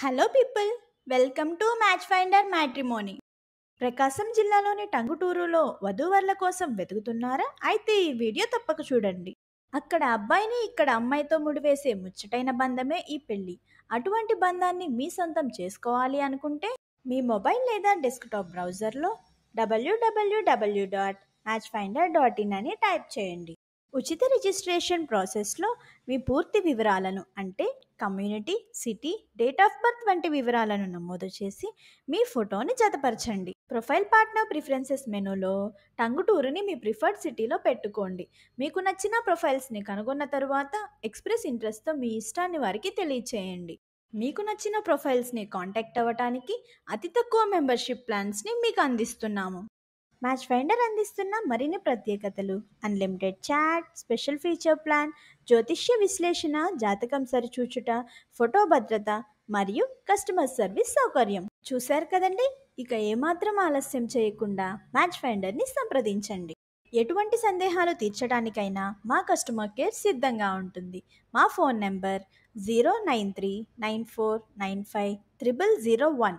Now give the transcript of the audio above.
hello people welcome to match finder matrimony Prakasam జిల్లాలోని టంగుటూరులో వధూవర్ల కోసం వెతుకుతున్నారా అయితే ఈ వీడియో తప్పక చూడండి అక్కడ అబ్బాయిని ఇక్కడ అమ్మాయితో ముడివేసే ముచ్చటైన బంధమే ఈ పెళ్ళి అటువంటి బంధాన్ని మీ సొంతం చేసుకోవాలి అనుకుంటే మీ మొబైల్ లేదా డెస్క్టాప్ బ్రౌజర్లో డబ్ల్యూడబ్ల్యూడబ్ల్యూ dot match finder dot in అని టైప్ చేయండి ఉచిత రిజిస్ట్రేషన్ ప్రాసెస్లో మీ పూర్తి వివరాలను అంటే community city date of birth వంటి వివరాలను నమోదు చేసి మీ ఫోటోని జతపరచండి ప్రొఫైల్ పార్ట్నర్ ప్రిఫరెన్సెస్ మెనూలో టంగుటూరుని మీ ప్రిఫర్డ్ సిటీలో పెట్టుకోండి మీకు నచ్చిన ప్రొఫైల్స్ని కనుగొన్న తరువాత ఎక్స్ప్రెస్ ఇంట్రెస్ట్తో మీ ఇష్టాన్ని వారికి తెలియచేయండి మీకు నచ్చిన ప్రొఫైల్స్ని కాంటాక్ట్ అవ్వటానికి అతి తక్కువ మెంబర్షిప్ ప్లాన్స్ని మీకు అందిస్తున్నాము మ్యాచ్ ఫైండర్ అందిస్తున్న మరిన్ని ప్రత్యేకతలు unlimited chat special feature plan జ్యోతిష్య విశ్లేషణ జాతకం సరిచూచుట ఫోటో భద్రత మరియు కస్టమర్ సర్వీస్ సౌకర్యం చూశారు కదండి ఇక ఏమాత్రం ఆలస్యం చేయకుండా మ్యాచ్ ఫైండర్ని సంప్రదించండి ఎటువంటి సందేహాలు తీర్చడానికైనా మా కస్టమర్ కేర్ సిద్ధంగా ఉంటుంది మా phone number zero nine three nine four nine five triple zero one